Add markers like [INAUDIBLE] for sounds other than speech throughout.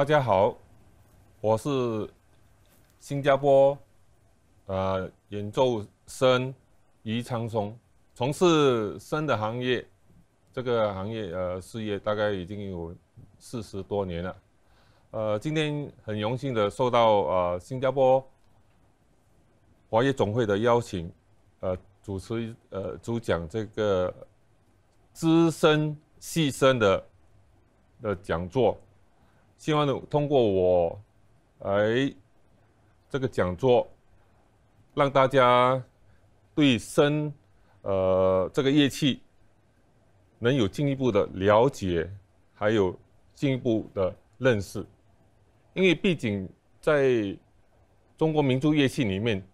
大家好，我是新加坡呃演奏生余昌松，从事声的行业，这个行业呃事业大概已经有四十多年了，呃，今天很荣幸的受到呃新加坡华业总会的邀请，呃主持呃主讲这个资深戏声的的讲座。希望呢通过我来这个讲座，让大家对声，呃这个乐器能有进一步的了解，还有进一步的认识。因为毕竟在中国民族乐器里面，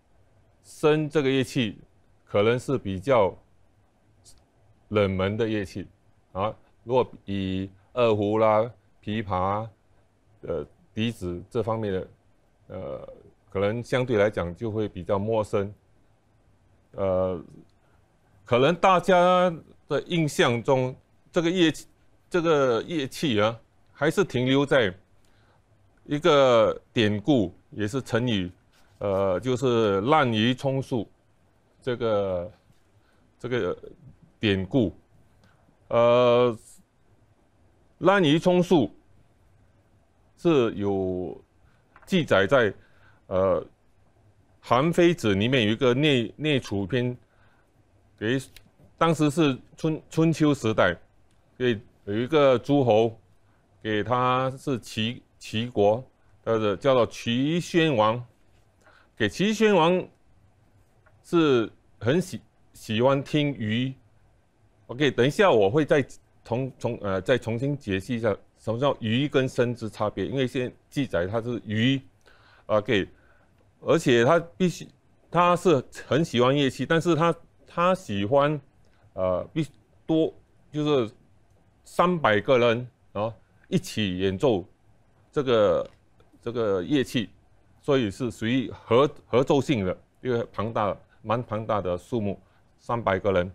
声这个乐器可能是比较冷门的乐器啊。如果以二胡啦、琵琶。呃笛子这方面的，呃，可能相对来讲就会比较陌生，呃，可能大家的印象中，这个乐器，这个乐器啊，还是停留在一个典故，也是成语，呃，就是滥竽充数，这个这个典故，呃，滥竽充数。是有记载在呃《韩非子》里面有一个《内内储篇》，给当时是春春秋时代，给有一个诸侯，给他是齐齐国，叫做叫做齐宣王，给齐宣王是很喜喜欢听鱼。OK，等一下我会再重重呃再重新解析一下。什么叫“鱼”跟“生”之差别？因为现在记载他是“鱼”，啊，给，而且他必须，他是很喜欢乐器，但是他他喜欢，呃，必多就是三百个人啊一起演奏这个这个乐器，所以是属于合合奏性的一个庞大蛮庞大的数目，三百个人。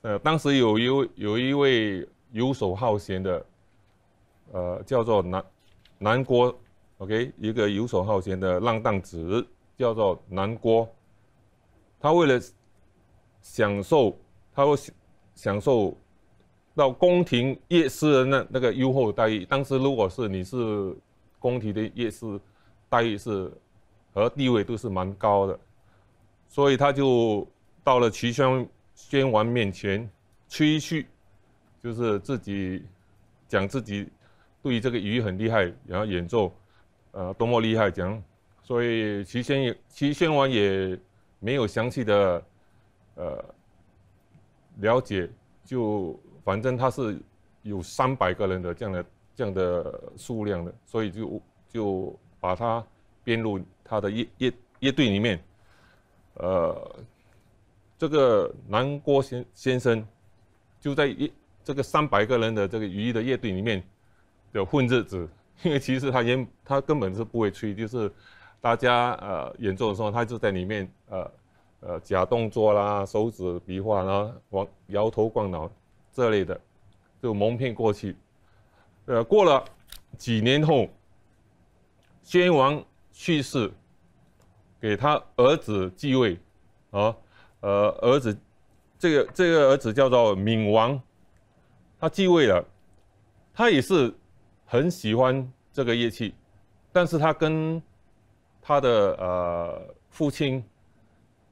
呃，当时有一位有一位游手好闲的。呃，叫做南南郭，OK，一个游手好闲的浪荡子，叫做南郭。他为了享受，他会享受到宫廷乐师的那那个优厚待遇。当时如果是你是宫廷的乐师，待遇是和地位都是蛮高的，所以他就到了齐宣宣王面前吹嘘，就是自己讲自己。对于这个鱼很厉害，然后演奏，呃，多么厉害，这样？所以齐宣也齐宣王也没有详细的，呃，了解，就反正他是有三百个人的这样的这样的数量的，所以就就把他编入他的乐乐乐队里面，呃，这个南郭先先生就在一这个三百个人的这个鱼的乐队里面。就混日子，因为其实他也他根本是不会吹，就是大家呃演奏的时候，他就在里面呃呃假动作啦、手指比划啦、往摇头晃脑这类的，就蒙骗过去。呃，过了几年后，宣王去世，给他儿子继位，啊呃儿子这个这个儿子叫做闵王，他继位了，他也是。很喜欢这个乐器，但是他跟他的呃父亲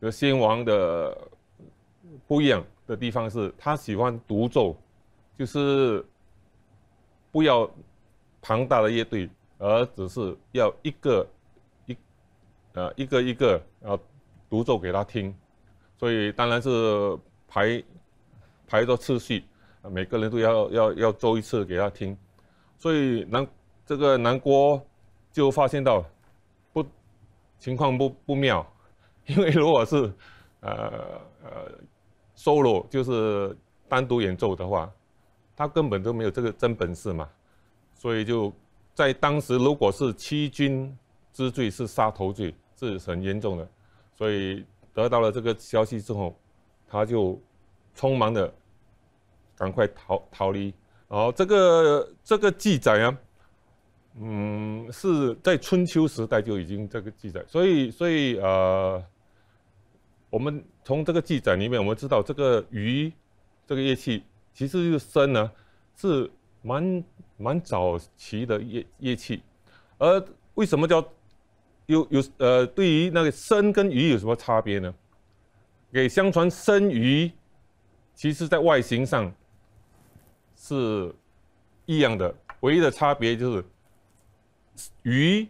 的先王的不一样的地方是，他喜欢独奏，就是不要庞大的乐队，而只是要一个一呃一个一个要独奏给他听，所以当然是排排着次序，每个人都要要要奏一次给他听。所以南这个南郭就发现到，不情况不不妙，因为如果是呃呃 solo 就是单独演奏的话，他根本都没有这个真本事嘛，所以就在当时如果是欺君之罪是杀头罪是很严重的，所以得到了这个消息之后，他就匆忙的赶快逃逃离。哦，这个这个记载啊，嗯，是在春秋时代就已经这个记载，所以所以呃，我们从这个记载里面，我们知道这个鱼这个乐器其实是笙呢，是蛮蛮早期的乐乐器，而为什么叫有有呃，对于那个笙跟鱼有什么差别呢？给相传笙鱼，其实在外形上。是一样的，唯一的差别就是鱼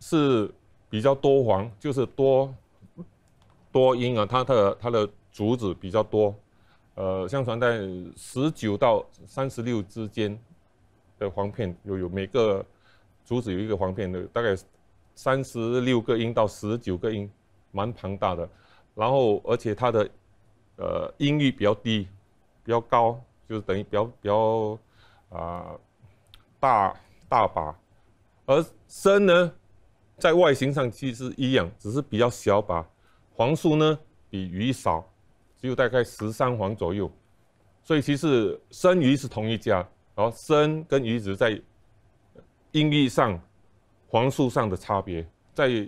是比较多黄，就是多多音啊。它的它的竹子比较多，呃，相传在十九到三十六之间的黄片有有每个竹子有一个黄片的，大概三十六个音到十九个音，蛮庞大的。然后而且它的呃音域比较低，比较高。就是等于比较比较，啊，大大把，而参呢，在外形上其实一样，只是比较小把。黄素呢比鱼少，只有大概十三黄左右。所以其实参鱼是同一家，然后参跟鱼只在音译上、黄素上的差别，在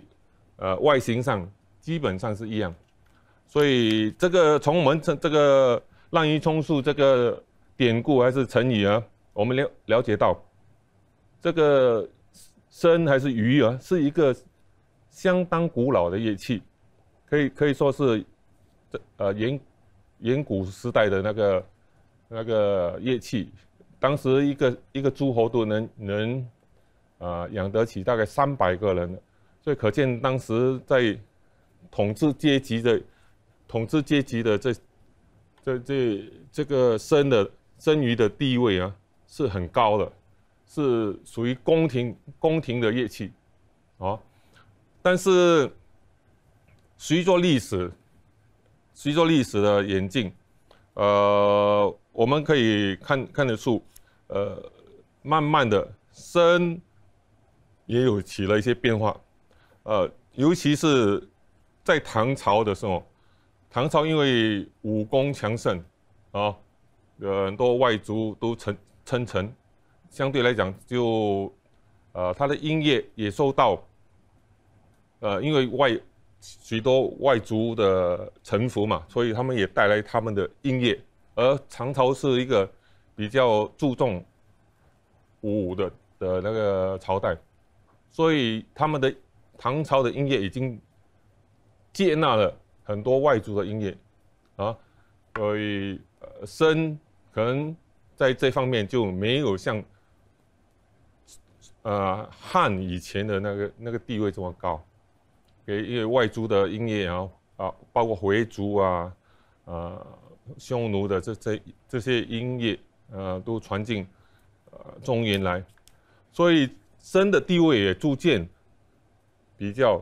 呃外形上基本上是一样。所以这个从我们这这个。滥竽充数这个典故还是成语啊？我们了了解到，这个笙还是鱼啊，是一个相当古老的乐器，可以可以说是这呃远远古时代的那个那个乐器。当时一个一个诸侯都能能啊养得起大概三百个人，所以可见当时在统治阶级的统治阶级的这。这这这个生的生鱼的地位啊是很高的，是属于宫廷宫廷的乐器，哦。但是随着历史随着历史的演进，呃，我们可以看看得出，呃，慢慢的笙也有起了一些变化，呃，尤其是在唐朝的时候。唐朝因为武功强盛，啊，很多外族都称称臣，相对来讲就，呃，他的音乐也受到，呃，因为外许多外族的臣服嘛，所以他们也带来他们的音乐，而唐朝是一个比较注重武的的那个朝代，所以他们的唐朝的音乐已经接纳了。很多外族的音乐，啊，所以呃，生可能在这方面就没有像，呃，汉以前的那个那个地位这么高，给因为外族的音乐，然后啊，包括回族啊，啊，匈奴的这这这些音乐，呃，都传进，呃，中原来，所以生的地位也逐渐比较，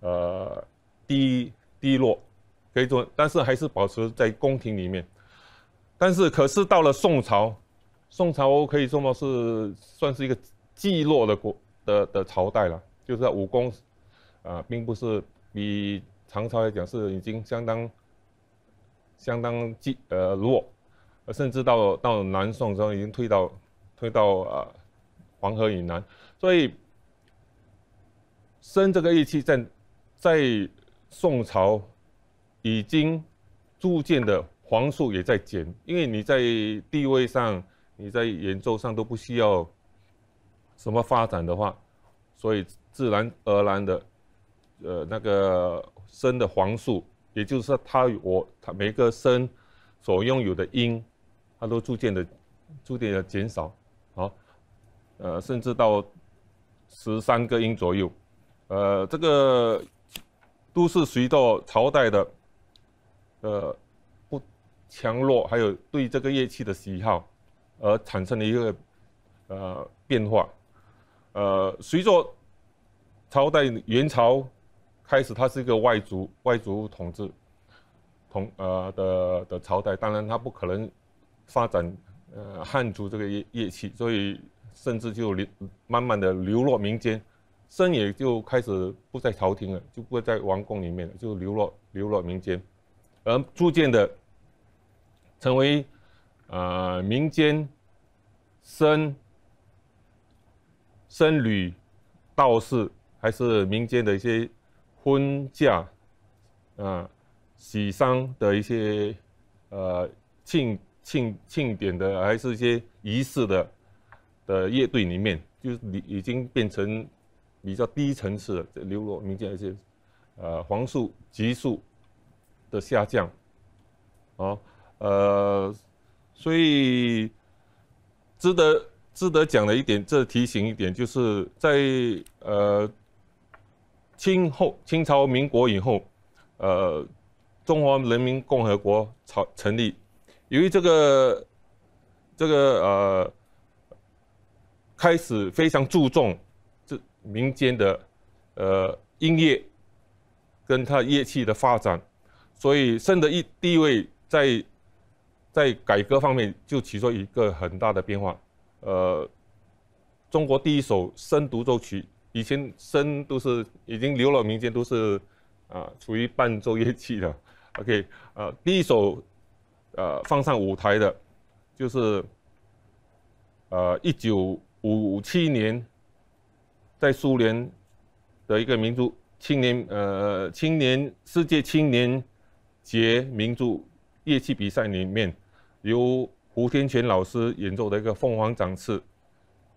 呃，低。低落，可以做，但是还是保持在宫廷里面。但是，可是到了宋朝，宋朝可以说嘛是算是一个寂落的国的的朝代了，就是武功啊，并不是比唐朝来讲是已经相当相当寂呃弱，甚至到到南宋时候已经退到退到啊黄河以南，所以生这个意气在在。宋朝已经逐渐的皇数也在减，因为你在地位上、你在研究上都不需要什么发展的话，所以自然而然的，呃，那个生的皇数，也就是说，他我他每个生所拥有的音，它都逐渐的、逐渐的减少，好，呃，甚至到十三个音左右，呃，这个。都是随着朝代的，呃，不强弱，还有对这个乐器的喜好，而产生了一个呃变化。呃，随着朝代元朝开始，它是一个外族外族统治同呃的的朝代，当然它不可能发展呃汉族这个乐乐器，所以甚至就流慢慢的流落民间。僧也就开始不在朝廷了，就不在王宫里面了，就流落流落民间，而逐渐的成为呃民间僧僧侣、道士，还是民间的一些婚嫁啊、喜丧的一些呃庆庆庆典的，还是一些仪式的的乐队里面，就是已经变成。比较低层次的流落民间一些，呃，黄数激素的下降，啊，呃，所以值得值得讲的一点，这提醒一点，就是在呃清后清朝民国以后，呃，中华人民共和国朝成立，由于这个这个呃开始非常注重。民间的，呃，音乐，跟它乐器的发展，所以笙的一地位在，在改革方面就起中一个很大的变化。呃，中国第一首声独奏曲，以前声都是已经留了民间都是，啊，处于伴奏乐器的。[LAUGHS] OK，呃，第一首，呃，放上舞台的，就是，呃，一九五七年。在苏联的一个民族青年呃青年世界青年节民族乐器比赛里面，由胡天泉老师演奏的一个《凤凰展翅》，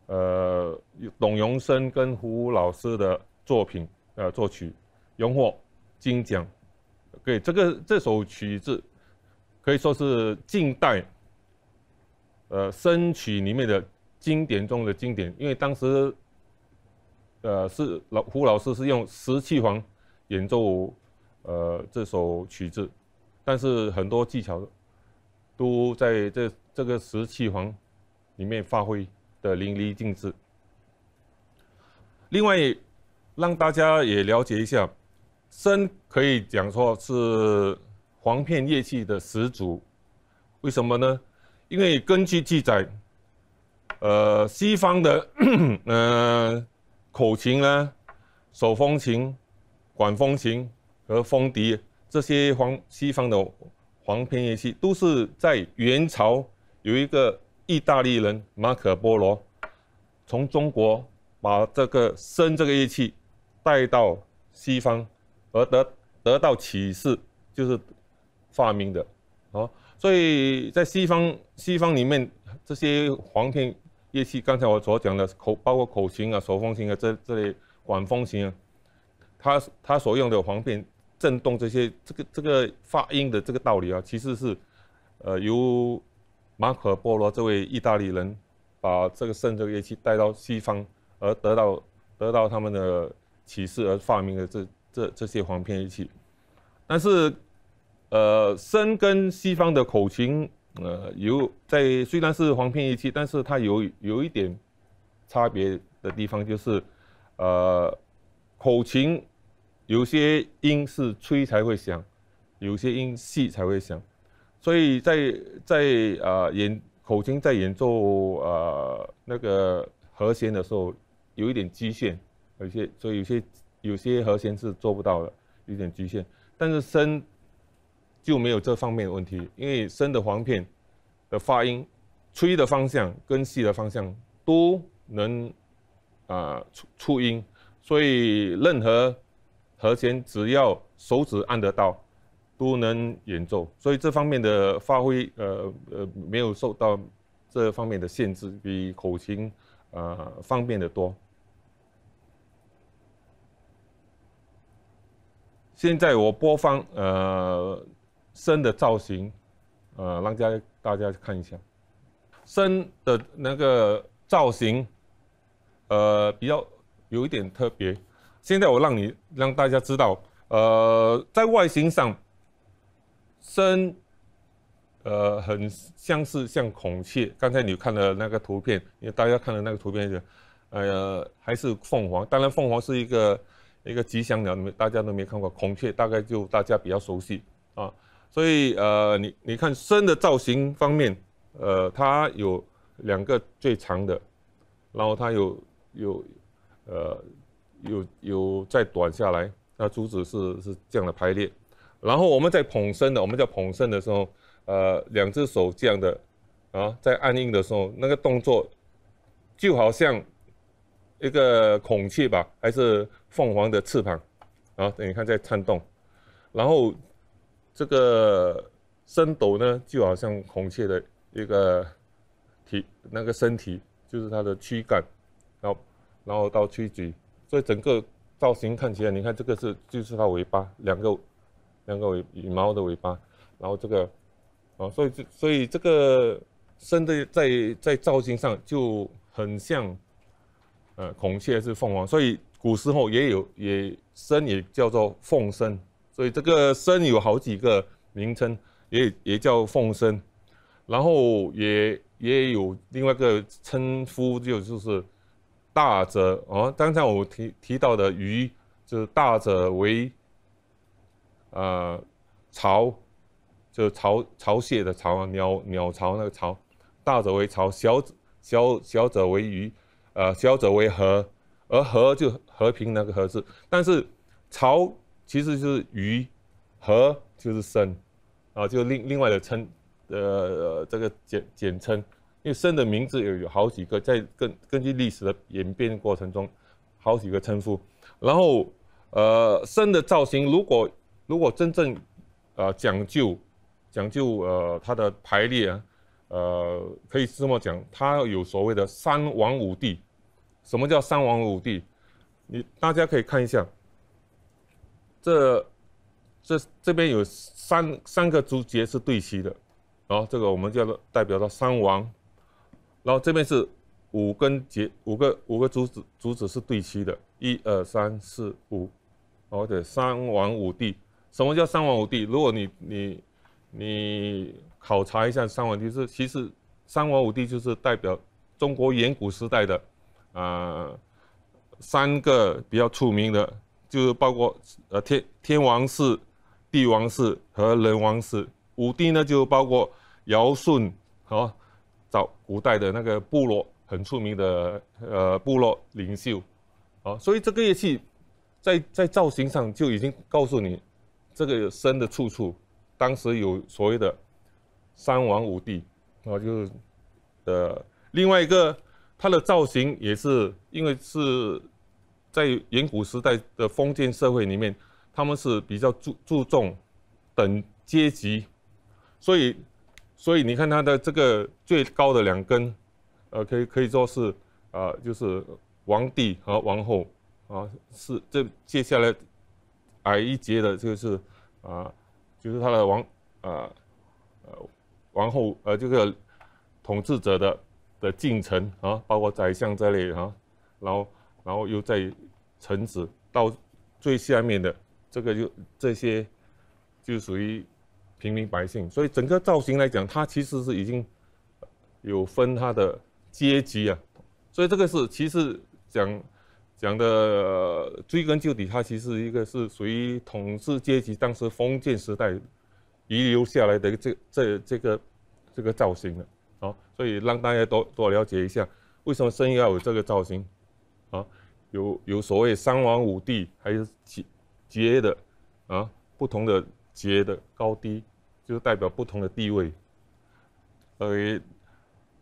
呃，董荣生跟胡老师的作品呃作曲荣获金奖。对，这个这首曲子可以说是近代呃声曲里面的经典中的经典，因为当时。呃，是老胡老师是用十七簧演奏呃这首曲子，但是很多技巧都在这这个十七簧里面发挥的淋漓尽致。另外，让大家也了解一下，笙可以讲说是簧片乐器的始祖，为什么呢？因为根据记载，呃，西方的嗯。[COUGHS] 口琴呢，手风琴、管风琴和风笛这些黄西方的黄片乐器，都是在元朝有一个意大利人马可波罗，从中国把这个笙这个乐器带到西方，而得得到启示，就是发明的，啊，所以在西方西方里面这些黄片乐器刚才我所讲的口，包括口琴啊、手风琴啊这这类管风琴啊，它它所用的簧片震动这些这个这个发音的这个道理啊，其实是呃由马可波罗这位意大利人把这个圣这个乐器带到西方，而得到得到他们的启示而发明的这这这些簧片乐器。但是呃，声跟西方的口琴。呃，有在虽然是簧片乐器，但是它有有一点差别的地方，就是，呃，口琴有些音是吹才会响，有些音细才会响，所以在在啊演口琴在演奏啊那个和弦的时候，有一点局限，有些所以有些有些和弦是做不到的，有点局限，但是声。就没有这方面的问题，因为深的簧片的发音、吹的方向跟吸的方向都能啊出出音，所以任何和弦只要手指按得到都能演奏，所以这方面的发挥，呃呃，没有受到这方面的限制，比口琴啊方便得多。现在我播放呃。身的造型，呃，让家大家看一下，身的那个造型，呃，比较有一点特别。现在我让你让大家知道，呃，在外形上，身，呃，很像是像孔雀。刚才你看了那个图片，因为大家看的那个图片是，呃，还是凤凰。当然，凤凰是一个一个吉祥鸟，没大家都没看过。孔雀大概就大家比较熟悉啊。所以呃，你你看身的造型方面，呃，它有两个最长的，然后它有有呃有有再短下来，它竹子是是这样的排列。然后我们在捧身的，我们在捧身的时候，呃，两只手这样的啊，在按印的时候，那个动作就好像一个孔雀吧，还是凤凰的翅膀啊？你看在颤动，然后。这个身斗呢，就好像孔雀的一个体，那个身体就是它的躯干，然后，然后到躯脊，所以整个造型看起来，你看这个是就是它尾巴，两个两个尾羽毛的尾巴，然后这个，啊，所以这所以这个身的在在造型上就很像，呃，孔雀是凤凰，所以古时候也有也生也叫做凤身。所以这个生有好几个名称，也也叫凤生，然后也也有另外一个称呼，就就是大者哦。刚才我提提到的鱼，就是大者为呃，巢，就是巢巢穴的巢啊，鸟鸟巢那个巢，大者为巢，小小小者为鱼，呃，小者为和，而和就和平那个和字，但是巢。其实就是鱼，和就是生，啊，就另另外的称，呃，这个简简称，因为生的名字有有好几个，在根根据历史的演变过程中，好几个称呼。然后，呃，生的造型，如果如果真正，呃，讲究，讲究呃它的排列，啊，呃，可以这么讲，它有所谓的三王五帝。什么叫三王五帝？你大家可以看一下。这这这边有三三个竹节是对齐的，然后这个我们叫代表了三王，然后这边是五根节五个五个竹子竹子是对齐的，一二三四五，好，这三王五帝。什么叫三王五帝？如果你你你考察一下三王就是其实三王五帝就是代表中国远古时代的，啊，三个比较出名的。就是包括，呃，天天王氏、帝王氏和人王氏，五帝呢就包括尧、舜，和早古代的那个部落很出名的，呃，部落领袖，啊，所以这个乐器在在造型上就已经告诉你，这个生的出处，当时有所谓的三王五帝，啊，就是，呃，另外一个它的造型也是因为是。在远古时代的封建社会里面，他们是比较注注重等阶级，所以，所以你看他的这个最高的两根，呃，可以可以说是呃，就是皇帝和王后啊，是这接下来矮一截的，就是啊，就是他的王啊，呃，王后呃，这个统治者的的进程啊，包括宰相这类啊，然后。然后又在臣子到最下面的这个，就这些就属于平民百姓。所以整个造型来讲，它其实是已经有分它的阶级啊。所以这个是其实讲讲的追根究底，它其实一个是属于统治阶级，当时封建时代遗留下来的这这这个这个造型的。好，所以让大家多多了解一下，为什么生意要有这个造型。啊，有有所谓三王五帝，还有节节的啊，不同的节的高低，就代表不同的地位。呃，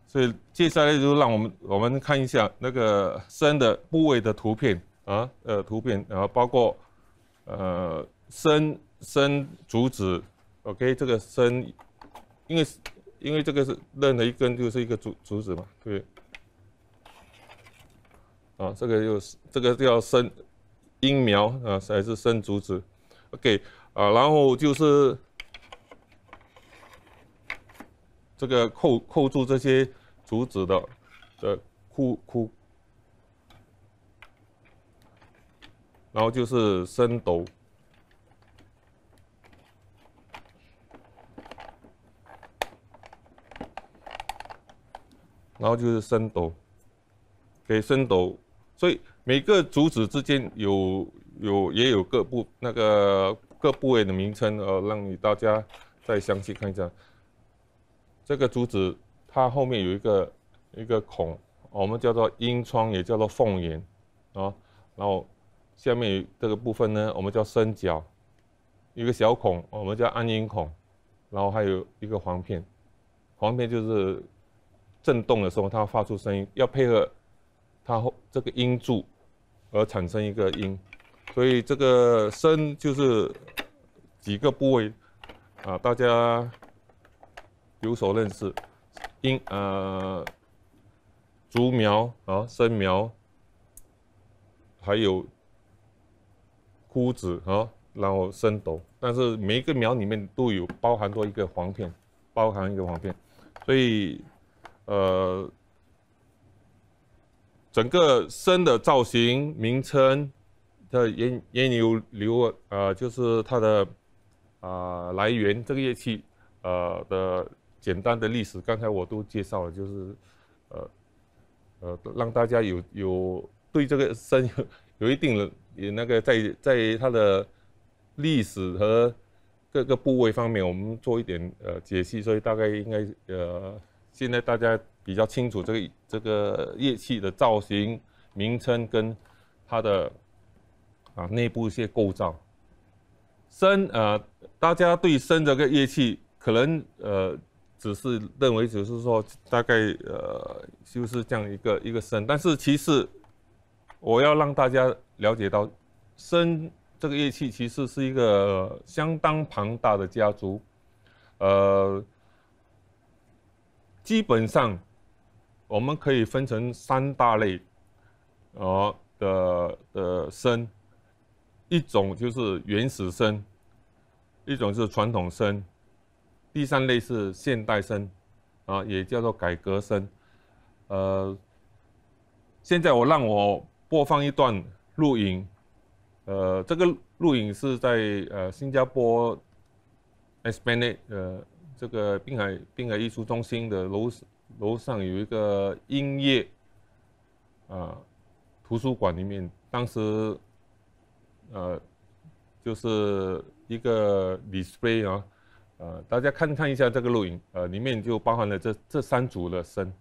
所以接下来就让我们我们看一下那个生的部位的图片啊，呃，图片，然后包括呃，生生竹子，OK，这个生，因为因为这个是任何一根就是一个竹竹子嘛，对不对？啊，这个就是这个叫生阴苗啊，还是生竹子？OK 啊，然后就是这个扣扣住这些竹子的的枯枯，然后就是生斗，然后就是深斗，给深斗。所以每个竹子之间有有也有各部那个各部位的名称哦，让你大家再详细看一下。这个竹子它后面有一个一个孔，我们叫做音窗，也叫做凤眼，啊，然后下面这个部分呢，我们叫身角，一个小孔，我们叫暗音孔，然后还有一个簧片，簧片就是震动的时候它发出声音，要配合。它后这个音柱，而产生一个音，所以这个声就是几个部位啊，大家有所认识，音呃，竹苗啊，生苗，还有枯子啊，然后生斗，但是每一个苗里面都有包含多一个黄片，包含一个黄片，所以呃。整个声的造型、名称的也也有流，呃，就是它的啊来源。这个乐器，呃的简单的历史，刚才我都介绍了，就是呃呃，让大家有有对这个声有一定的那个，在在它的历史和各个部位方面，我们做一点呃解析。所以大概应该呃，现在大家。比较清楚这个这个乐器的造型、名称跟它的啊内部一些构造。笙呃，大家对笙这个乐器可能呃只是认为只是说大概呃就是这样一个一个笙，但是其实我要让大家了解到，笙这个乐器其实是一个相当庞大的家族，呃，基本上。我们可以分成三大类，呃的的声，一种就是原始声，一种是传统声，第三类是现代声，啊也叫做改革声，呃，现在我让我播放一段录音，呃，这个录音是在呃新加坡，Esplanade 呃这个滨海滨海艺术中心的楼楼上有一个音乐啊，图书馆里面，当时呃，就是一个 display 啊，呃，大家看看一下这个录影，呃，里面就包含了这这三组的声。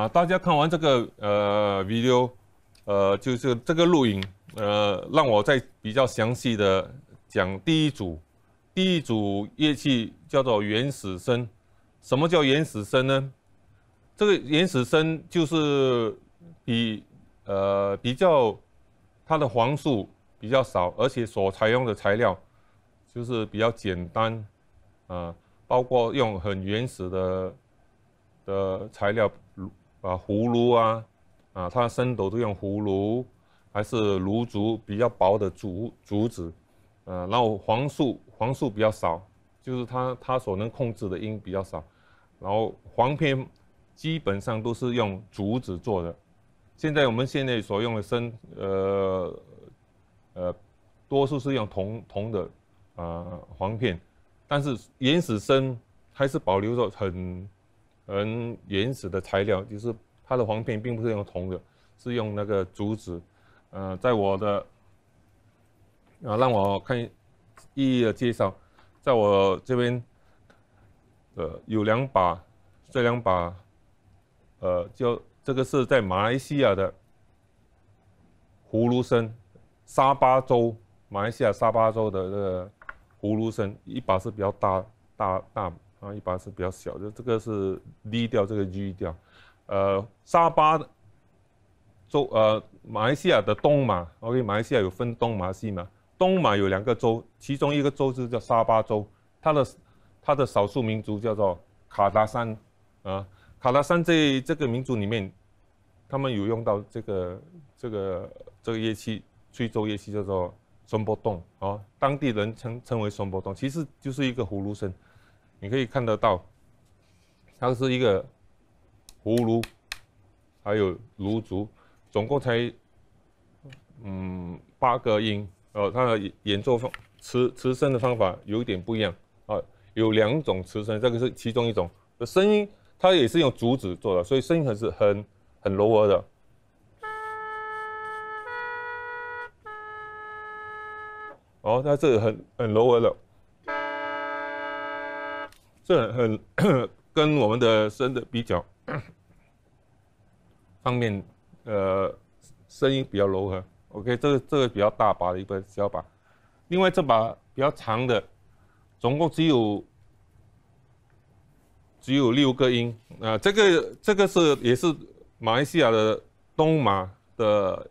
啊，大家看完这个呃 video，呃，就是这个录影，呃，让我再比较详细的讲第一组，第一组乐器叫做原始声。什么叫原始声呢？这个原始声就是比呃比较它的簧数比较少，而且所采用的材料就是比较简单啊，包括用很原始的的材料。啊，葫芦啊，啊，它的笙斗都用葫芦，还是芦竹比较薄的竹竹子，呃，然后黄素黄素比较少，就是它它所能控制的音比较少，然后簧片基本上都是用竹子做的，现在我们现在所用的声呃呃，多数是用铜铜的啊簧片，但是原始声还是保留着很。很原始的材料，就是它的簧片并不是用铜的，是用那个竹子。呃，在我的，啊，让我看一一的介绍，在我这边，呃，有两把，这两把，呃，就这个是在马来西亚的葫芦笙，沙巴州，马来西亚沙巴州的这个葫芦笙，一把是比较大大大。啊，一般是比较小的，这个是 D 调，这个 G 调，呃，沙巴州，呃，马来西亚的东马，OK，马来西亚有分东马、西马，东马有两个州，其中一个州是叫沙巴州，它的它的少数民族叫做卡达山，啊，卡达山这这个民族里面，他们有用到这个这个这个乐器，吹奏乐器叫做双波洞，啊，当地人称称为双波洞，其实就是一个葫芦笙。你可以看得到，它是一个葫芦，还有芦竹，总共才嗯八个音。呃，它的演奏方，词词声的方法有一点不一样啊，有两种词声，这个是其中一种。声音它也是用竹子做的，所以声音还是很很柔和的。哦，那这个很很柔和的。这很跟我们的声的比较方面，呃，声音比较柔和。OK，这个这个比较大把的一个小把，另外这把比较长的，总共只有只有六个音。啊，这个这个是也是马来西亚的东马的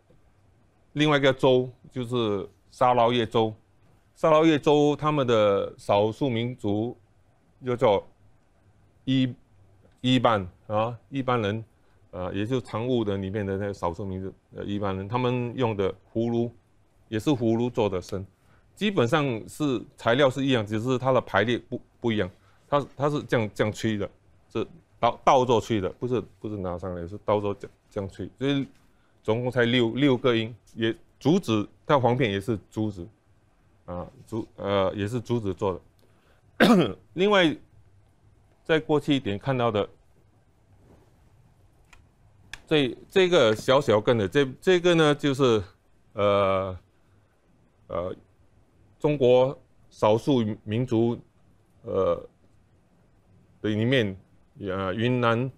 另外一个州，就是沙捞越州。沙捞越州他们的少数民族。就叫一一般啊，一般人，呃，也就是藏务的里面的那个少数民族，呃，一般人，他们用的葫芦也是葫芦做的身，基本上是材料是一样，只是它的排列不不一样。它它是这样这样吹的，是倒倒着吹的，不是不是拿上来，是倒着这样吹。所以总共才六六个音，也竹子，它簧片也是竹子，啊竹呃也是竹子做的。[COUGHS] 另外，在过去一点看到的，这这个小小根的这这个呢，就是呃呃中国少数民族呃的一面，呃云南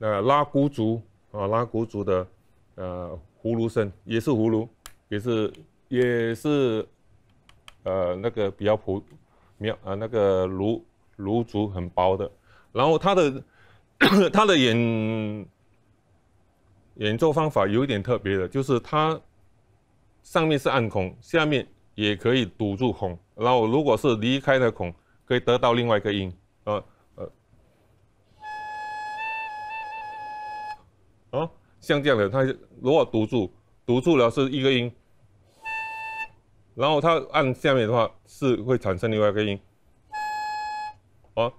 呃拉祜族啊拉祜族的呃葫芦笙，也是葫芦，也是也是呃那个比较普。没有啊，那个芦芦竹很薄的，然后它的 [COUGHS] 它的演演奏方法有一点特别的，就是它上面是暗孔，下面也可以堵住孔，然后如果是离开的孔，可以得到另外一个音，呃呃，啊，像这样的，它如果堵住堵住了是一个音。然后它按下面的话是会产生另外一个音，哦，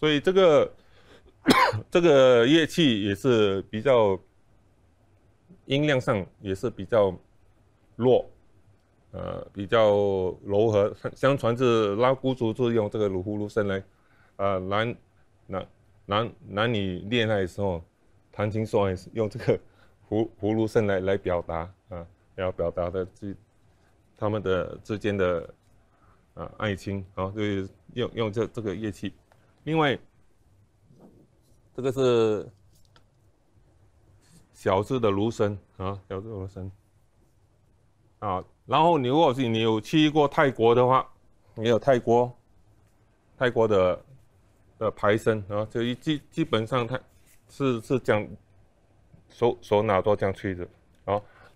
所以这个 [COUGHS] 这个乐器也是比较音量上也是比较弱，呃，比较柔和。相传是拉祜族就用这个鲁葫芦声来，呃，男男男男女恋爱的时候谈情说爱用这个葫葫芦声来来表达啊。要表达的这他们的之间的啊爱情啊，就是用用这这个乐器。另外，这个是小智的芦笙啊，小字芦笙啊。然后你如果是你有去过泰国的话，也有泰国泰国的的排笙啊，就基基本上它是是讲手手拿多样吹着。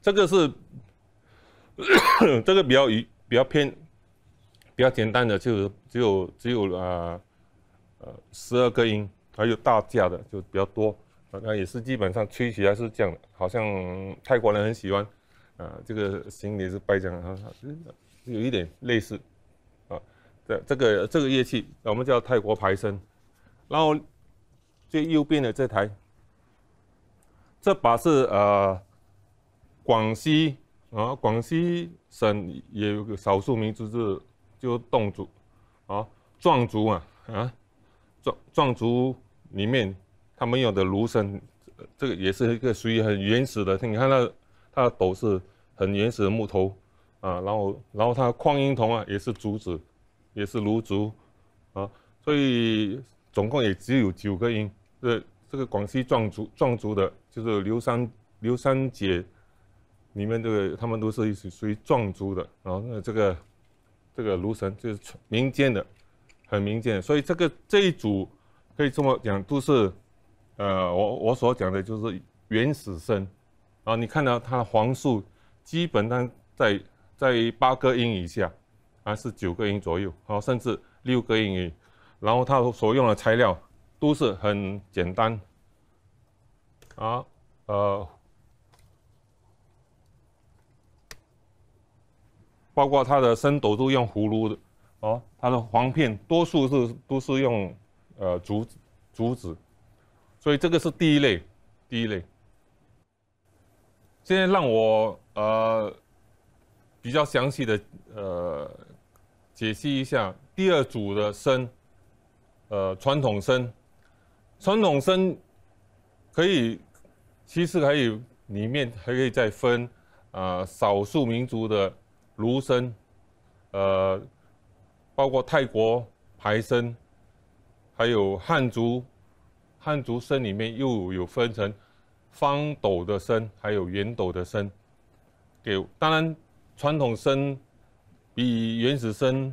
这个是，[COUGHS] 这个比较于比较偏，比较简单的，就只有只有啊，呃，十二个音，还有大架的就比较多，那也是基本上吹起来是这样的，好像泰国人很喜欢，啊，这个心里是白将，有一点类似，啊，这这个这个乐器我们叫泰国排声，然后最右边的这台，这把是呃。广西啊，广西省也有个少数民族是，就侗族，啊，壮族啊，啊，壮壮族里面，他们用的芦笙，这个也是一个属于很原始的。你看那，它的斗是很原始的木头，啊，然后，然后它矿音筒啊，也是竹子，也是芦竹，啊，所以总共也只有九个音。这这个广西壮族壮族的，就是刘三刘三姐。里面这个他们都是一属于壮族的，然后那这个这个卢神就是民间的，很民间，所以这个这一组可以这么讲，都是，呃，我我所讲的就是原始声，啊，你看到它的黄数基本上在在八个音以下，还是九个音左右，好，甚至六个音，然后它所用的材料都是很简单，啊，呃。包括它的身斗都用葫芦的，哦，它的簧片多数是都是用呃竹竹子，所以这个是第一类，第一类。现在让我呃比较详细的呃解析一下第二组的身，呃传统身，传统身可以其实可以里面还可以再分呃少数民族的。芦笙，呃，包括泰国排笙，还有汉族，汉族生里面又有分成方斗的笙，还有圆斗的笙。给当然传统笙比原始笙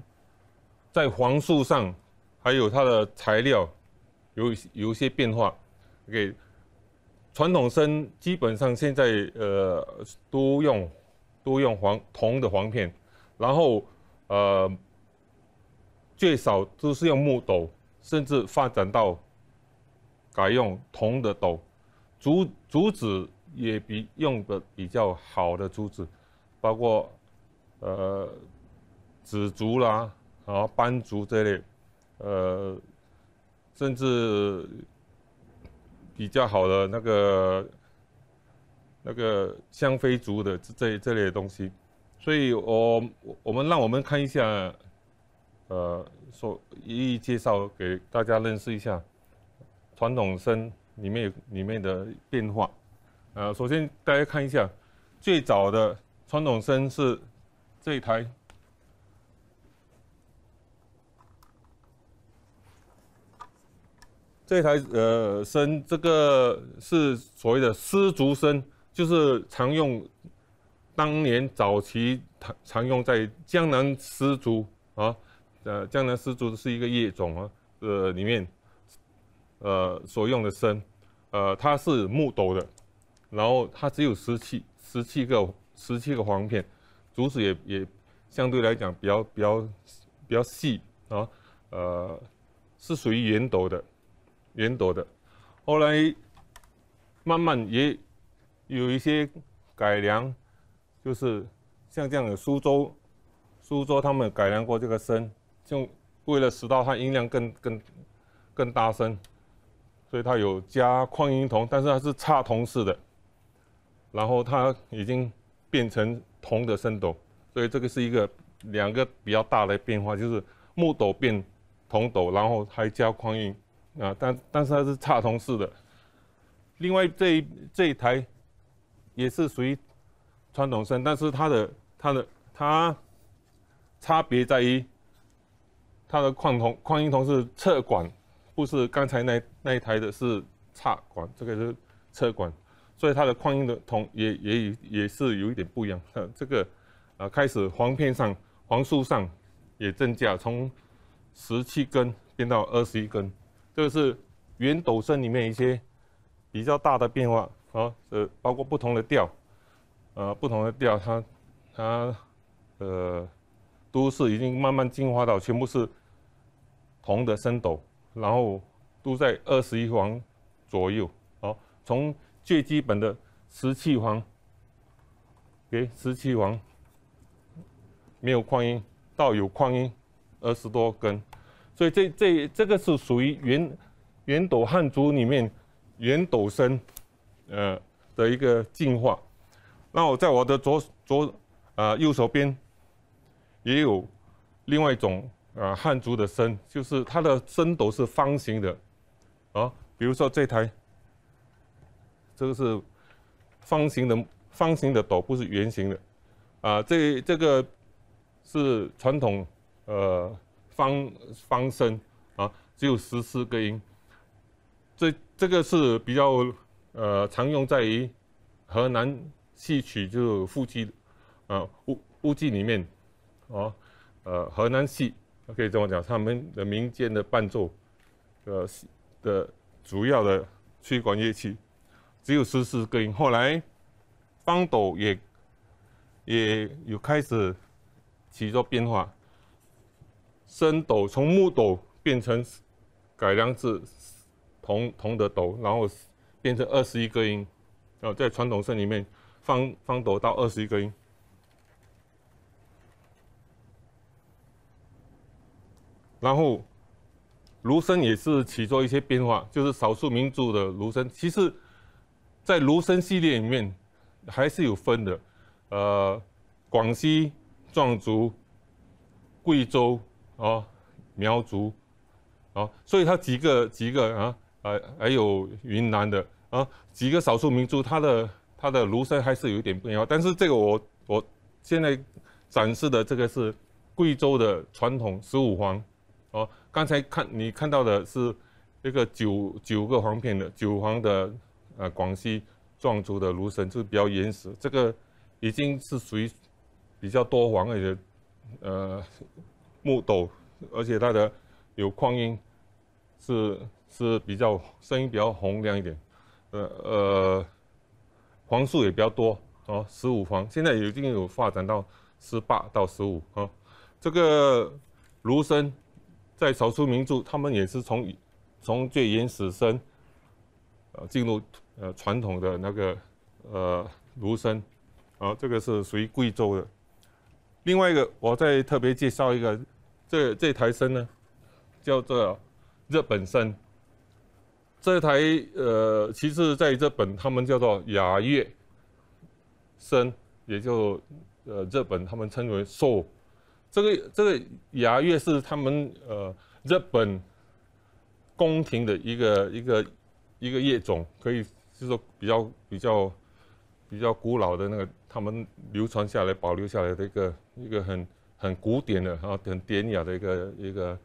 在黄素上还有它的材料有有一些变化。给传统笙基本上现在呃都用。多用黄铜的黄片，然后，呃，最少都是用木斗，甚至发展到改用铜的斗，竹竹子也比用的比较好的竹子，包括，呃，紫竹啦，和斑竹这类，呃，甚至比较好的那个。那个香妃竹的这这类东西，所以，我我们让我们看一下，呃，说一一介绍给大家认识一下传统参里面里面的变化。呃，首先大家看一下，最早的传统参是这一台，这台呃声，这个是所谓的丝竹声。就是常用，当年早期常常用在江南丝竹啊，呃，江南丝竹是一个叶种啊，呃，里面，呃，所用的参，呃，它是木斗的，然后它只有十七十七个十七个簧片，竹子也也相对来讲比较比较比较细啊，呃，是属于圆斗的圆斗的，后来慢慢也。有一些改良，就是像这样的苏州，苏州他们改良过这个声，就为了使到它音量更更更大声，所以它有加宽音铜，但是它是差铜式的，然后它已经变成铜的声斗，所以这个是一个两个比较大的变化，就是木斗变铜斗，然后还加宽音啊，但但是它是差铜式的。另外这一这一台。也是属于传统声，但是它的它的它差别在于它的矿铜矿音铜是侧管，不是刚才那那一台的是差管，这个是侧管，所以它的矿音的铜也也也也是有一点不一样。这个呃开始黄片上黄数上也增加，从十七根变到二十一根，这个是圆斗身里面一些比较大的变化。好，呃，包括不同的调，呃，不同的调，它，它，呃，都是已经慢慢进化到全部是铜的升斗，然后都在二十一环左右。好，从最基本的十七环，给十七环，没有矿音，到有矿音二十多根，所以这这这个是属于圆圆斗汉珠里面圆斗升。呃，的一个进化。那我在我的左左啊右手边，也有另外一种啊汉族的笙，就是它的身斗是方形的啊。比如说这台，这个是方形的，方形的斗，不是圆形的啊。这这个是传统呃方方笙啊，只有十四个音。这这个是比较。呃，常用在于河南戏曲就是腹剧，呃，乌乌剧里面，哦，呃，河南戏可以这么讲，他们的民间的伴奏，呃，的主要的吹管乐器只有十四根。后来方斗也也有开始起作变化，升斗从木斗变成改良至铜铜的斗，然后。变成二十一个音，哦，在传统声里面，方方哆到二十一个音。然后，芦笙也是起做一些变化，就是少数民族的芦笙。其实，在芦笙系列里面，还是有分的。呃，广西壮族、贵州啊、苗族啊，所以它几个几个啊。呃，还有云南的啊，几个少数民族，它的它的炉身还是有一点不一样。但是这个我我现在展示的这个是贵州的传统十五黄，哦，刚才看你看到的是一个九九个黄片的九黄的呃广西壮族的炉身，就是比较原始。这个已经是属于比较多黄而且呃木斗，而且它的有矿音。是。是比较声音比较洪亮一点，呃呃，黄数也比较多哦，十五黄现在已经有发展到十八到十五啊。这个芦笙在少数民族，他们也是从从最原始生呃进入呃传统的那个呃芦笙，啊，这个是属于贵州的。另外一个，我再特别介绍一个，这这台笙呢，叫做日本笙。这台呃，其实在日本他们叫做雅乐，声也就呃日本他们称为奏。这个这个雅乐是他们呃日本宫廷的一个一个一个乐种，可以就是说比较比较比较古老的那个，他们流传下来、保留下来的一个一个很很古典的，啊很典雅的一个一个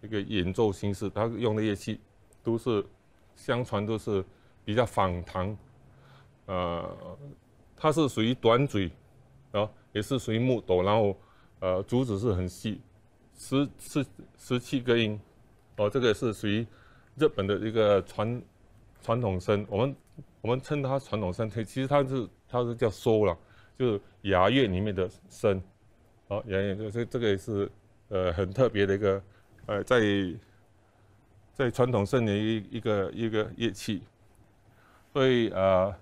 一个演奏形式。他用的乐器都是。相传都是比较仿唐，呃，它是属于短嘴，啊，也是属于木斗，然后，呃，竹子是很细，十十十七个音，哦，这个是属于日本的一个传传统声，我们我们称它传统声，其实它是它是叫嗦了，就是牙乐里面的声，哦，牙乐这这这个是呃很特别的一个，呃，在。在传统声年一一个一个乐器，所以啊，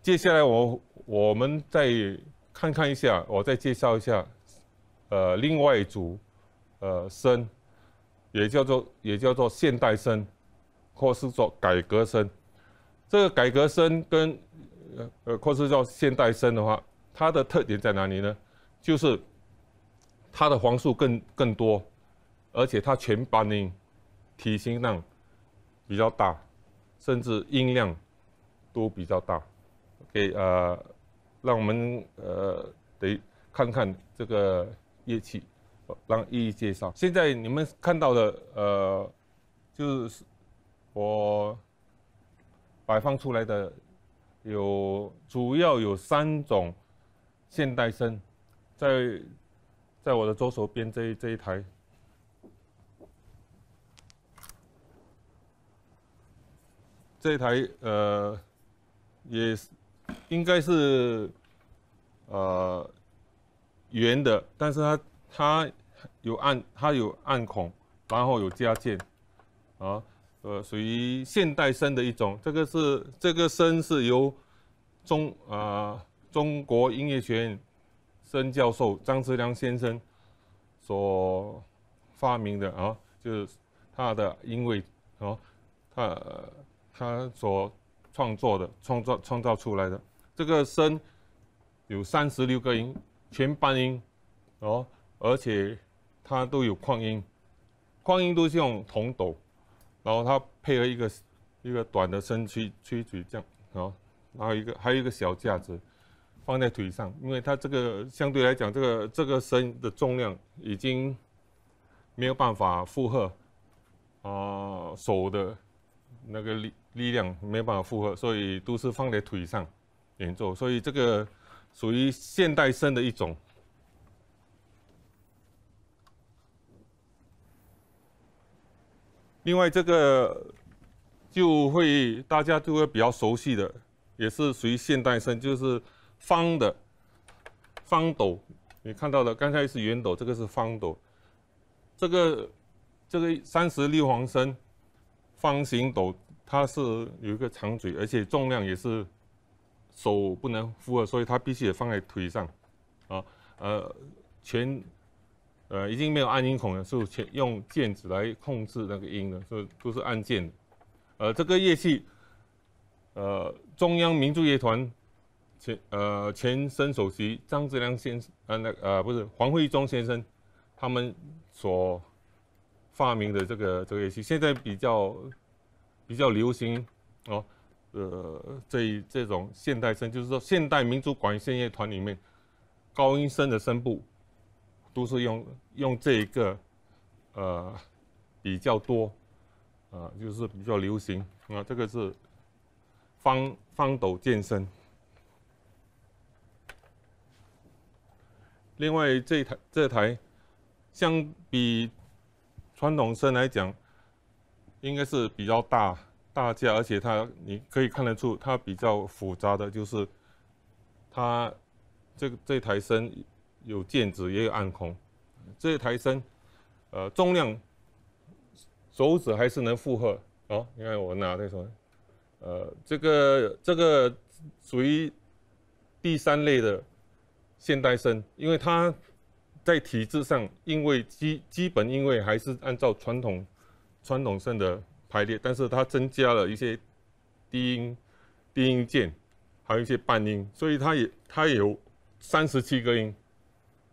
接下来我我们再看看一下，我再介绍一下，呃，另外一组，呃，声，也叫做也叫做现代声，或是做改革声。这个改革声跟呃呃或是叫现代声的话，它的特点在哪里呢？就是它的黄素更更多。而且它全班音，体型上比较大，甚至音量都比较大。OK，呃，让我们呃得看看这个乐器，让一一介绍。现在你们看到的呃，就是我摆放出来的，有主要有三种现代声，在在我的左手边这这一台。这台呃，也是应该是呃圆的，但是它它有暗它有暗孔，然后有加键啊，呃，属于现代声的一种。这个是这个声是由中啊中国音乐学院声教授张志良先生所发明的啊，就是他的因为啊他。他所创作的、创造、创造出来的这个声有三十六个音，全半音哦，而且它都有矿音，矿音都是用铜斗，然后它配合一个一个短的身躯，曲腿这样哦，然后一个还有一个小架子放在腿上，因为它这个相对来讲，这个这个声的重量已经没有办法负荷啊手的。那个力力量没办法负荷，所以都是放在腿上演奏，所以这个属于现代声的一种。另外这个就会大家就会比较熟悉的，也是属于现代声，就是方的方斗，你看到的，刚才是圆斗，这个是方斗，这个这个三十六簧声。方形斗，它是有一个长嘴，而且重量也是手不能扶的，所以它必须得放在腿上，啊呃全呃已经没有按音孔了，是全用键子来控制那个音的，是都是按键。呃，这个乐器，呃中央民族乐团前呃前身首席张志良先呃那呃不是黄慧忠先生他们所。发明的这个这个乐器，现在比较比较流行哦，呃，这这种现代声，就是说现代民族管弦乐团里面高音声的声部，都是用用这一个呃比较多啊，就是比较流行啊，这个是方方斗健声。另外这台这台相比。传统声来讲，应该是比较大、大架，而且它你可以看得出它比较复杂的就是，它这这台声有键子也有暗空，这台声呃重量手指还是能负荷。哦。你看我拿在手，呃，这个这个属于第三类的现代声，因为它。在体制上，因为基基本因为还是按照传统传统上的排列，但是它增加了一些低音低音键，还有一些半音，所以它也它有三十七个音，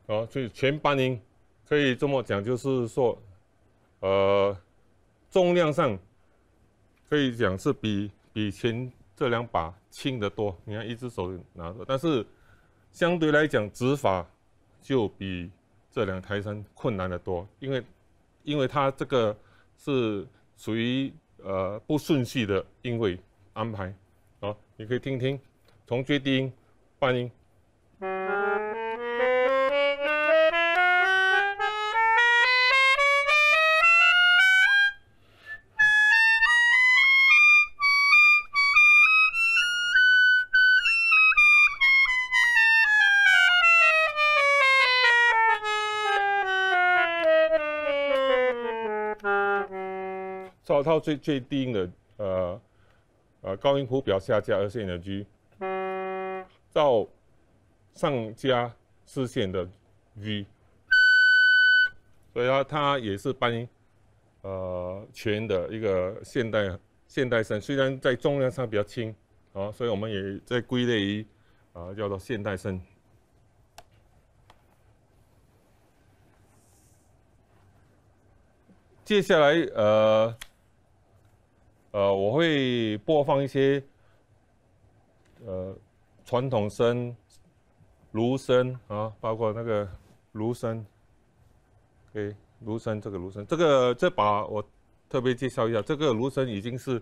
啊，所以全半音可以这么讲，就是说，呃，重量上可以讲是比比前这两把轻得多，你看一只手拿着，但是相对来讲指法就比这两台山困难的多，因为，因为它这个是属于呃不顺序的，音位安排，啊，你可以听听，从最低音，半音。到最最低音的呃呃高音谱表下加二线的 G，到上加四线的 V，所以它它也是半音呃全的一个现代现代声，虽然在重量上比较轻，啊，所以我们也在归类于啊叫做现代声。接下来呃。呃，我会播放一些呃传统声、芦笙啊，包括那个芦笙，给芦笙这个芦笙，这个这把我特别介绍一下，这个芦笙已经是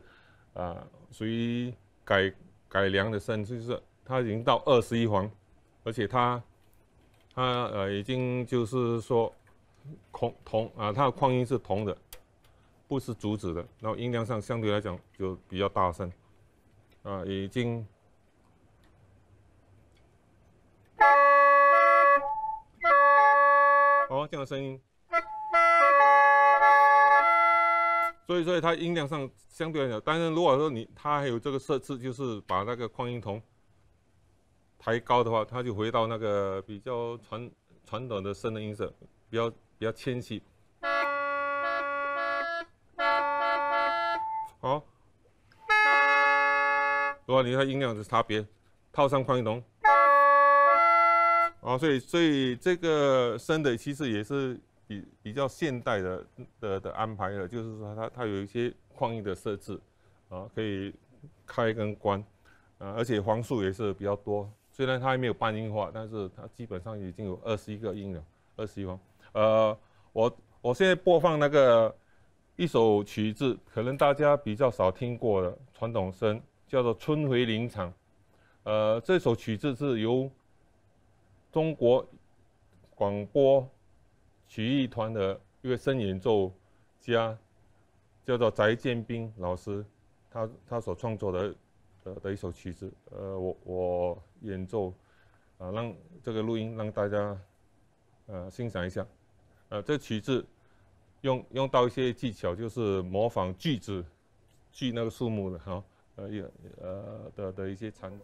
啊属于改改良的声，就是它已经到二十一环，而且它它呃已经就是说铜铜啊，它的矿音是铜的。不是阻止的，然后音量上相对来讲就比较大声，啊，已经，哦，这样的声音，所以，所以它音量上相对来讲，但是如果说你它还有这个设置，就是把那个扩音筒抬高的话，它就回到那个比较传传统的声的音色，比较比较清晰。好，如果你看音量的差别，套上宽音筒，啊，所以所以这个声的其实也是比比较现代的的的安排了，就是说它它有一些宽音的设置，啊，可以开跟关，啊，而且黄数也是比较多，虽然它还没有半音化，但是它基本上已经有二十一个音了，二十一呃，我我现在播放那个。一首曲子，可能大家比较少听过的传统声，叫做《春回林场》。呃，这首曲子是由中国广播曲艺团的一位声演奏家，叫做翟建斌老师，他他所创作的呃的一首曲子。呃，我我演奏啊，让这个录音让大家呃欣赏一下。呃，这曲子。用用到一些技巧，就是模仿句子，锯那个树木的哈，呃，呃的的一些场景。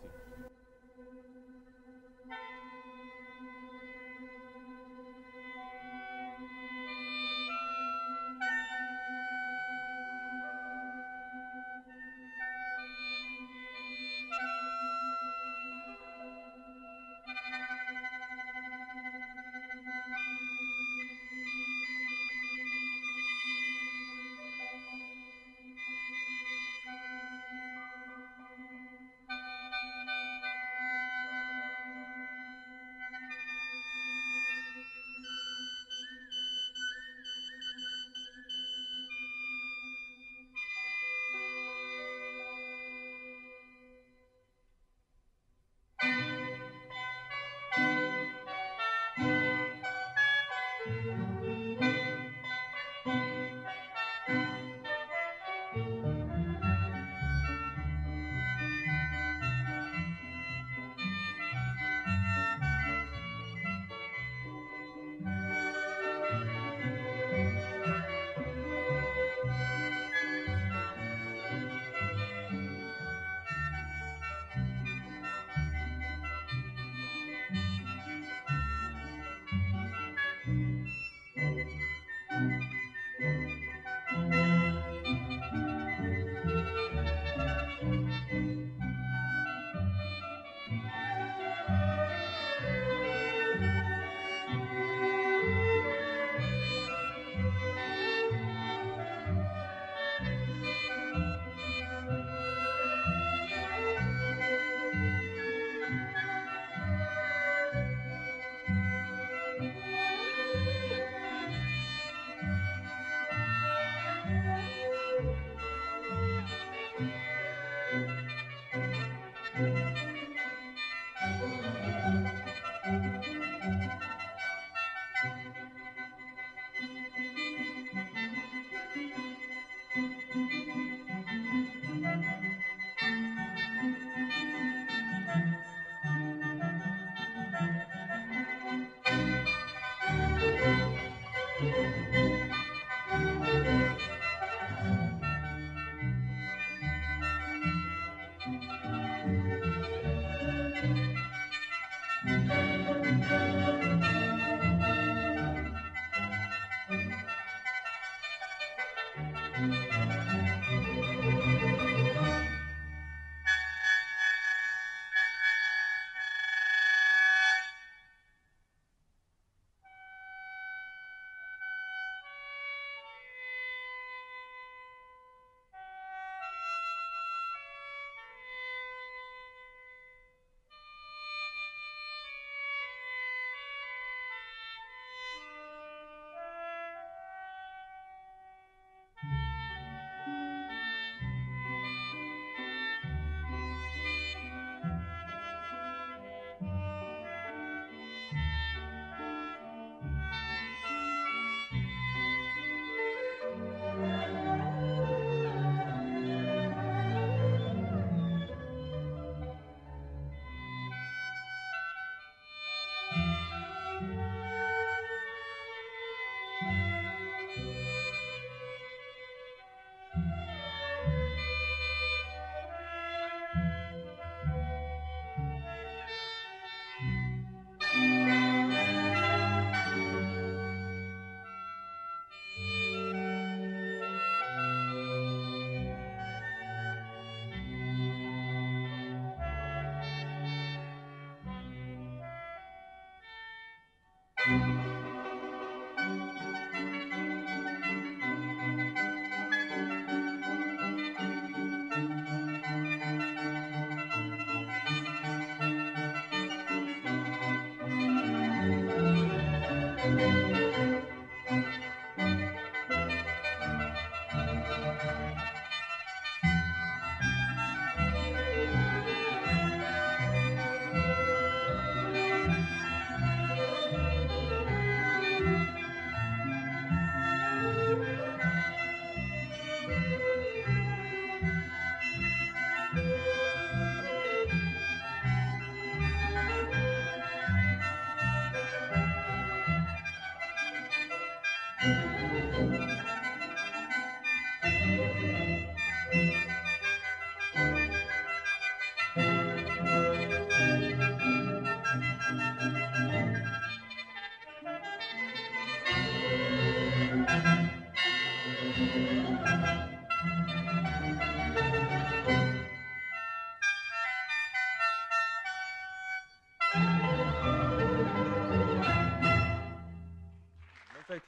thank you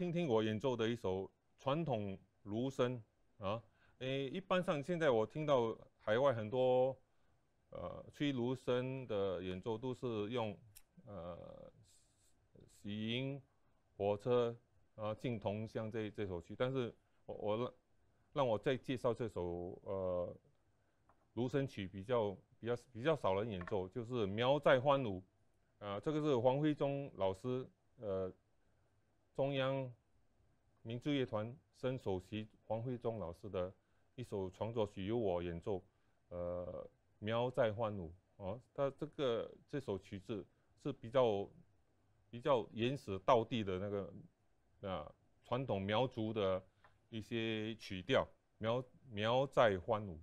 听听我演奏的一首传统芦笙啊，诶，一般上现在我听到海外很多呃吹芦笙的演奏都是用呃喜迎火车啊进铜乡这这首曲，但是我我让让我再介绍这首呃芦笙曲比较比较比较少人演奏，就是苗寨欢舞啊，这个是黄辉忠老师呃。中央民族乐团升首席黄辉忠老师的一首创作曲由我演奏，呃，苗寨欢舞哦，它这个这首曲子是比较比较原始、道地的那个啊传统苗族的一些曲调，苗苗寨欢舞。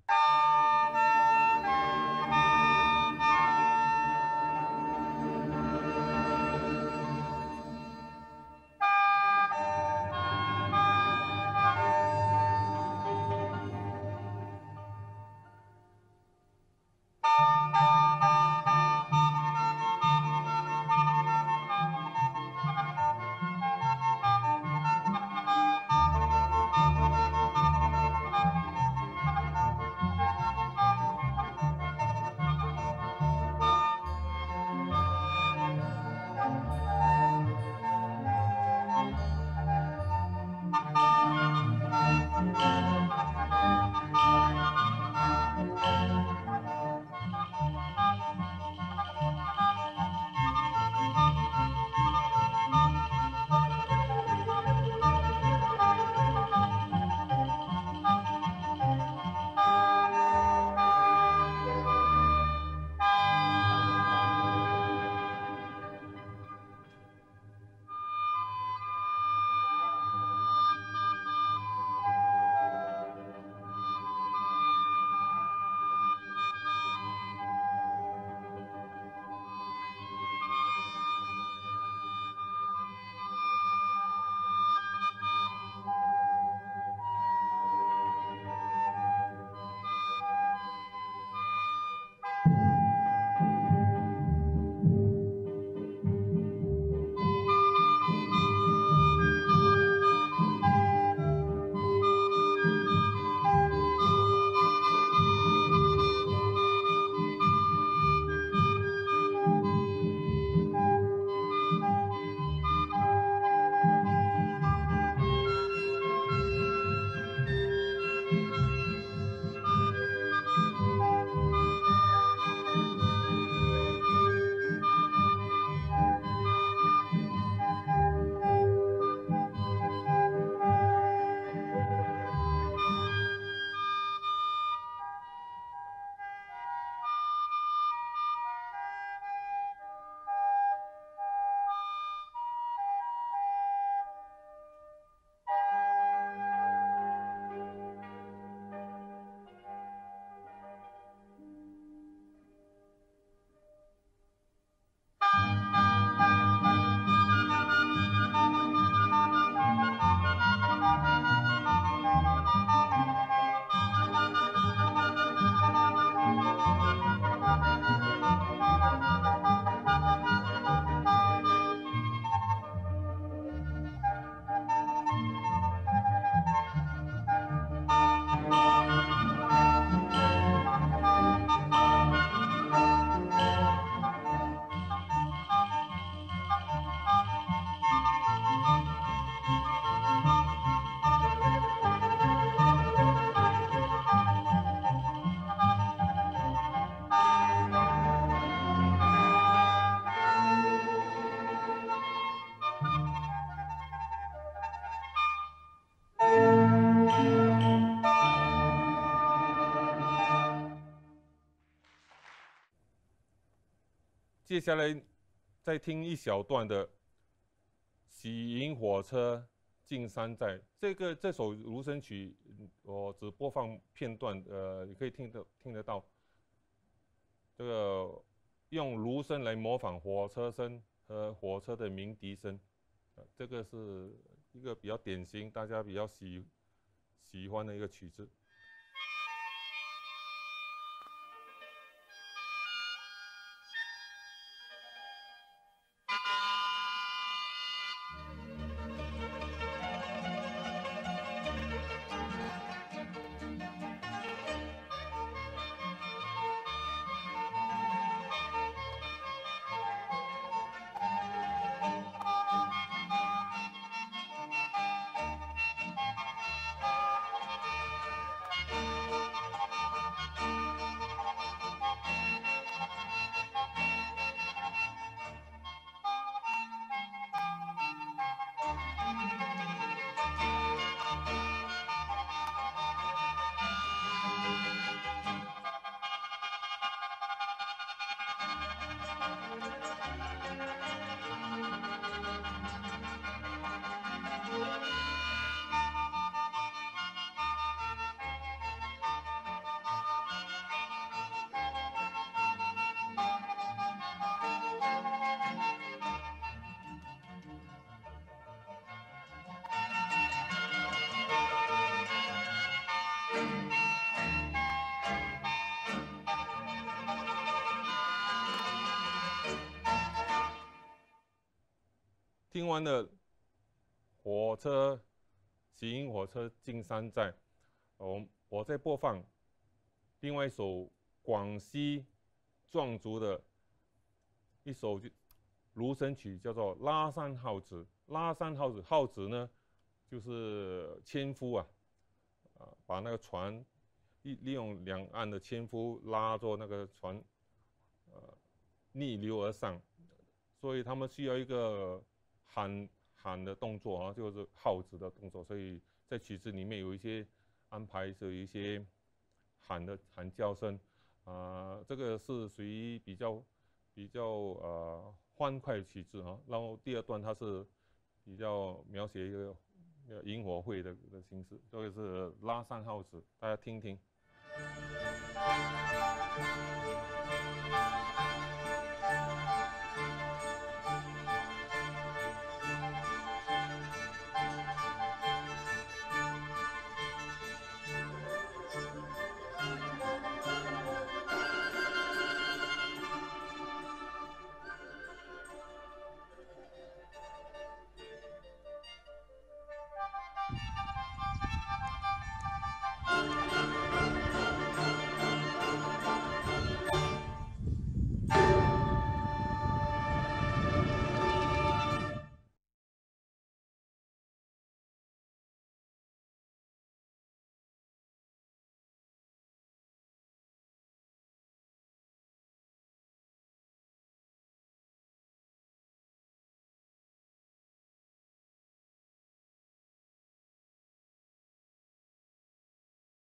接下来再听一小段的《喜迎火车进山寨》。这个这首芦笙曲，我只播放片段，呃，你可以听得听得到。这个用芦笙来模仿火车声和火车的鸣笛声，这个是一个比较典型、大家比较喜喜欢的一个曲子。听完了火车，行火车进山寨。我我在播放另外一首广西壮族的一首就芦笙曲，叫做《拉山号子》。拉山号子，号子呢就是纤夫啊，啊，把那个船利利用两岸的纤夫拉着那个船，呃，逆流而上，所以他们需要一个。喊喊的动作啊，就是耗子的动作，所以在曲子里面有一些安排，有一些喊的喊叫声，啊，这个是属于比较比较呃欢快的曲子哈。然后第二段它是比较描写一个萤火会的形式，这个是拉上号子，大家听听。